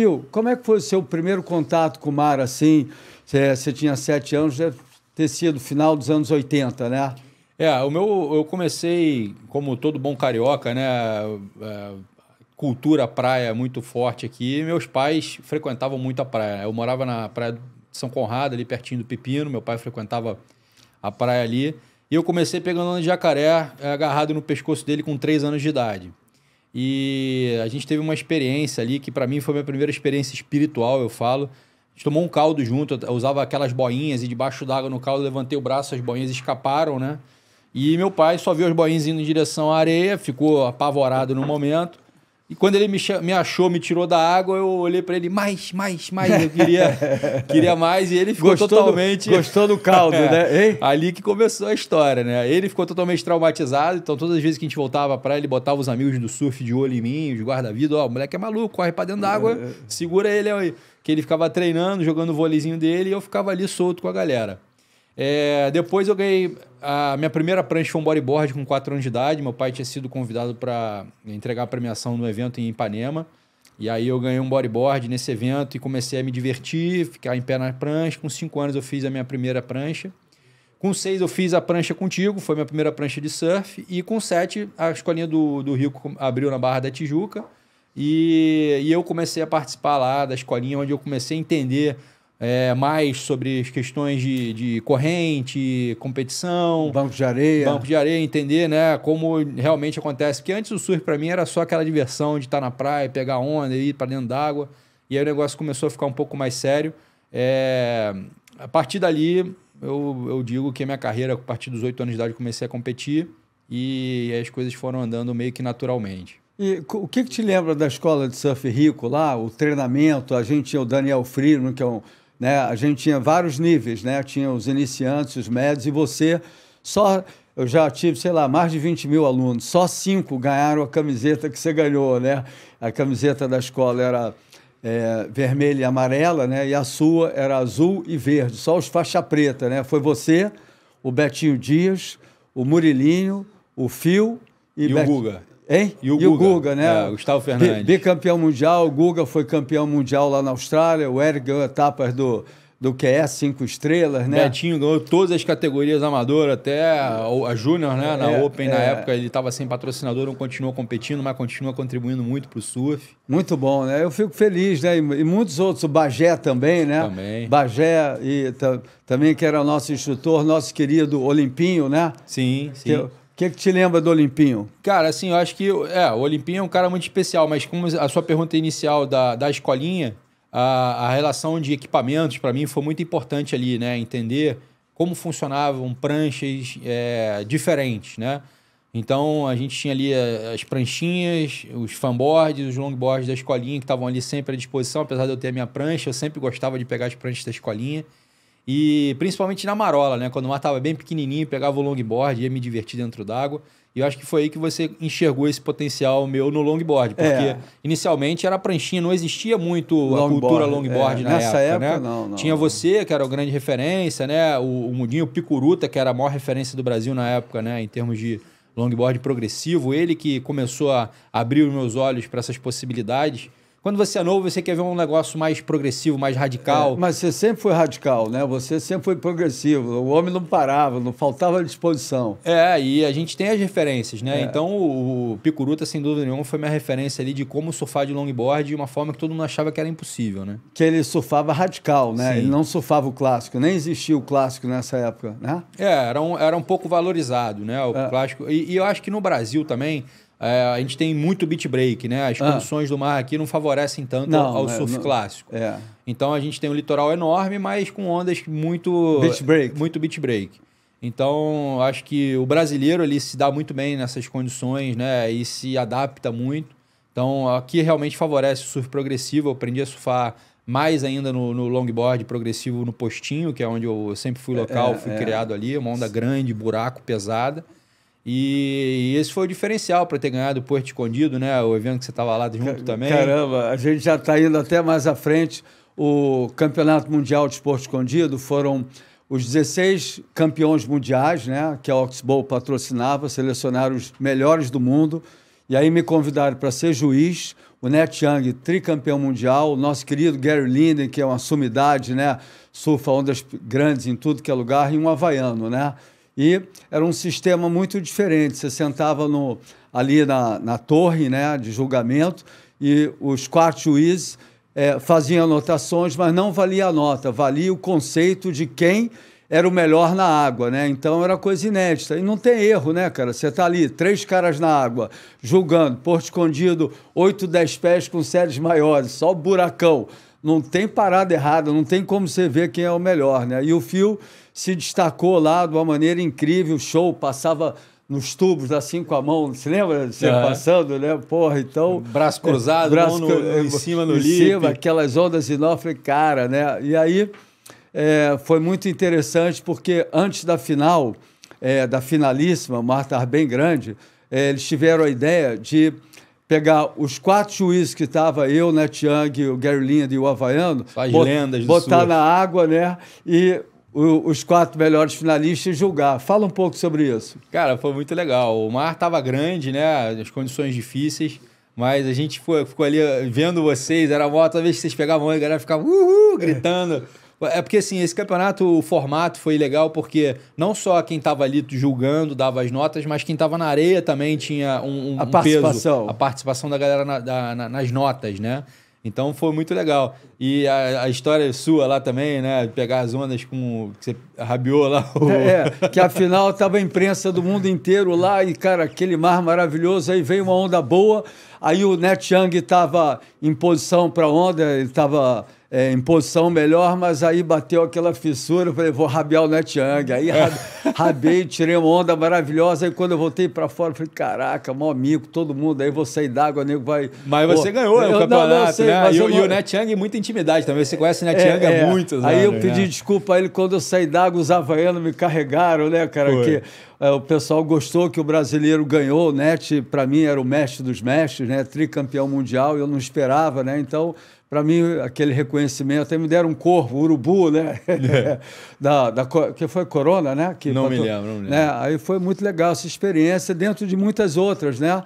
Fio, como é que foi o seu primeiro contato com o mar, assim? Você tinha sete anos, deve ter sido final dos anos 80, né? É, o meu, eu comecei, como todo bom carioca, né? É, cultura praia muito forte aqui. Meus pais frequentavam muito a praia. Eu morava na praia de São Conrado, ali pertinho do Pepino. Meu pai frequentava a praia ali. E eu comecei pegando onda de jacaré é, agarrado no pescoço dele com três anos de idade. E a gente teve uma experiência ali que para mim foi minha primeira experiência espiritual, eu falo. A gente tomou um caldo junto, eu usava aquelas boinhas e debaixo d'água no caldo levantei o braço, as boinhas escaparam, né? E meu pai só viu as boinhas indo em direção à areia, ficou apavorado no momento. E quando ele me, me achou, me tirou da água, eu olhei para ele, mais, mais, mais, eu queria, queria mais, e ele ficou gostou totalmente... Do, gostou do caldo, né? É, hein? Ali que começou a história, né? Ele ficou totalmente traumatizado, então todas as vezes que a gente voltava para ele, botava os amigos do surf de olho em mim, os guarda-vidas, ó, oh, o moleque é maluco, corre para dentro da água, é. segura ele aí. Que ele ficava treinando, jogando o vôleizinho dele, e eu ficava ali solto com a galera. É, depois eu ganhei. A minha primeira prancha foi um bodyboard com 4 anos de idade. Meu pai tinha sido convidado para entregar a premiação no evento em Ipanema. E aí eu ganhei um bodyboard nesse evento e comecei a me divertir, ficar em pé na prancha. Com 5 anos eu fiz a minha primeira prancha. Com 6 eu fiz a prancha contigo, foi minha primeira prancha de surf. E com 7 a escolinha do, do Rico abriu na Barra da Tijuca. E, e eu comecei a participar lá da escolinha, onde eu comecei a entender é, mais sobre as questões de, de corrente, competição. Banco de areia. Banco de areia, entender né, como realmente acontece. Porque antes o surf para mim era só aquela diversão de estar na praia, pegar onda, ir para dentro d'água. E aí o negócio começou a ficar um pouco mais sério. É, a partir dali, eu, eu digo que a minha carreira, a partir dos oito anos de idade, comecei a competir. E as coisas foram andando meio que naturalmente. E o que, que, te lembra da escola de surf rico lá, o treinamento? A gente tinha o Daniel Friedman, que é um, né? A gente tinha vários níveis, né? Tinha os iniciantes, os médios, e você só. Eu já tive, sei lá, mais de 20 mil alunos, só cinco ganharam a camiseta que você ganhou, né? A camiseta da escola era é, vermelha e amarela, né? E a sua era azul e verde, só os faixa preta, né? Foi você, o Betinho Dias, o Murilinho, o Fio e, e Bet... o Guga. Hein? E o, e Guga, o Guga, né? É, Gustavo Fernandes. Bicampeão mundial, o Guga foi campeão mundial lá na Austrália, o Eric ganhou etapas do, do QS, cinco estrelas, né? Betinho ganhou todas as categorias amadoras, até a, a Júnior, né? Na é, é. Open, é. na época, ele estava sem patrocinador, não continuou competindo, mas continua contribuindo muito para o surf. Muito bom, né? Eu fico feliz, né? E, e muitos outros, o Bagé também, né? Também. Bagé, e também que era nosso instrutor, nosso querido Olimpinho, né? Sim, sim. Que, que, é que te lembra do Olimpinho? Cara, assim, eu acho que é, o Olimpinho é um cara muito especial, mas como a sua pergunta inicial da, da escolinha, a, a relação de equipamentos para mim foi muito importante ali, né? Entender como funcionavam pranchas é, diferentes, né? Então a gente tinha ali é, as pranchinhas, os fanboards, os longboards da escolinha que estavam ali sempre à disposição, apesar de eu ter a minha prancha, eu sempre gostava de pegar as pranchas da escolinha. E principalmente na marola, né? Quando o mar estava bem pequenininho, pegava o longboard, ia me divertir dentro d'água. E eu acho que foi aí que você enxergou esse potencial meu no longboard, porque é. inicialmente era pranchinha, não existia muito longboard, a cultura longboard é. na Nessa época, época né? não, não, Tinha você, que era a grande referência, né? O, o Mudinho Picuruta, que era a maior referência do Brasil na época, né? Em termos de longboard progressivo, ele que começou a abrir os meus olhos para essas possibilidades. Quando você é novo, você quer ver um negócio mais progressivo, mais radical. É, mas você sempre foi radical, né? Você sempre foi progressivo. O homem não parava, não faltava disposição. É, e a gente tem as referências, né? É. Então o, Picuruta, sem dúvida nenhuma, foi minha referência ali de como surfar de longboard de uma forma que todo mundo achava que era impossível, né? Que ele surfava radical, né? Sim. Ele não surfava o clássico, nem existia o clássico nessa época, né? É, era um, era um pouco valorizado, né? O é. clássico. E, e eu acho que no Brasil também é, a gente tem muito beat break, né? As ah. condições ah. do mar aqui não favorecem tanto não, ao né? surf não, clássico. É. Então a gente tem um litoral enorme, mas com ondas muito beach break. Muito beach break. Então acho que o brasileiro ele se dá muito bem nessas condições, né? E se adapta muito. Então aqui realmente favorece o surf progressivo. Eu aprendi a surfar mais ainda no, no longboard progressivo no postinho, que é onde eu sempre fui é, local, é, fui é. criado ali, uma onda grande, buraco, pesada. E, e esse foi o diferencial para ter ganhado o Porto Escondido, né? O evento que você estava lá junto também. Caramba, a gente já está indo até mais à frente. O Campeonato Mundial de Esporte Escondido foram os 16 campeões mundiais, né? Que a Oxbow patrocinava, selecionaram os melhores do mundo. E aí me convidaram para ser juiz, o Net Young, tricampeão mundial, o nosso querido Gary Linden, que é uma sumidade, né? Surfa ondas grandes em tudo que é lugar, e um havaiano, né? E era um sistema muito diferente. Você sentava no, ali na, na torre né, de julgamento e os quatro juízes é, faziam anotações, mas não valia a nota, valia o conceito de quem era o melhor na água, né? Então era coisa inédita. E não tem erro, né, cara? Você está ali, três caras na água, julgando, Porto Escondido, oito, dez pés com séries maiores, só buracão não tem parada errada, não tem como você ver quem é o melhor, né? E o Fio se destacou lá de uma maneira incrível, show, passava nos tubos, assim com a mão, se lembra? Você uhum. passando, né? Porra, então. Braço cruzado, é, braço, mão no, em cima no em cima, aquelas ondas inófilas, cara, né? E aí é, foi muito interessante, porque antes da final, é, da finalíssima, Marta bem grande, é, eles tiveram a ideia de pegar os quatro juízes que estava eu, Net né, Young, o Gary Lind e o Havaiano, Faz bot, lendas botar na água, né? E o, os quatro melhores finalistas e julgar. Fala um pouco sobre isso. Cara, foi muito legal. O mar estava grande, né? As condições difíceis. Mas a gente foi, ficou ali vendo vocês, era a moto, toda vez que vocês pegavam a galera ficava uhul, gritando. É porque assim, esse campeonato, o formato foi legal porque não só quem estava ali julgando dava as notas, mas quem estava na areia também tinha um, um a um participação. Peso, a participação da galera na, da, na, nas notas, né? Então foi muito legal. E a, a, história é sua lá também, né? Pegar as ondas com. que você rabiou lá. O... É, é que afinal tava a imprensa do mundo inteiro lá e, cara, aquele mar maravilhoso. Aí veio uma onda boa, Aí o Net Young estava em posição para onda, ele estava é, em posição melhor, mas aí bateu aquela fissura, eu falei, vou rabiar o Net Young. Aí é. rab... rabei, tirei uma onda maravilhosa, aí quando eu voltei para fora, eu falei, caraca, mó amigo, todo mundo, aí vou sair d'água, nego vai... Mas Pô, você ganhou né? eu, o campeonato, não, não, sei, né? E, e, o Net Young é muita intimidade também, você conhece o Net é, Young há é. muitos Aí eu pedi né? desculpa a ele, quando eu saí d'água, os havaianos me carregaram, né, cara, Foi. que... É, o pessoal gostou que o brasileiro ganhou. O Net, para mim, era o mestre dos mestres, né? tricampeão mundial, eu não esperava, né? Então, para mim, aquele reconhecimento. Até me deram um corvo, urubu, né? É. da, da, que foi Corona, né? Que não, me lembro, não me né, lembro. Né? Aí foi muito legal essa experiência, dentro de muitas outras, né?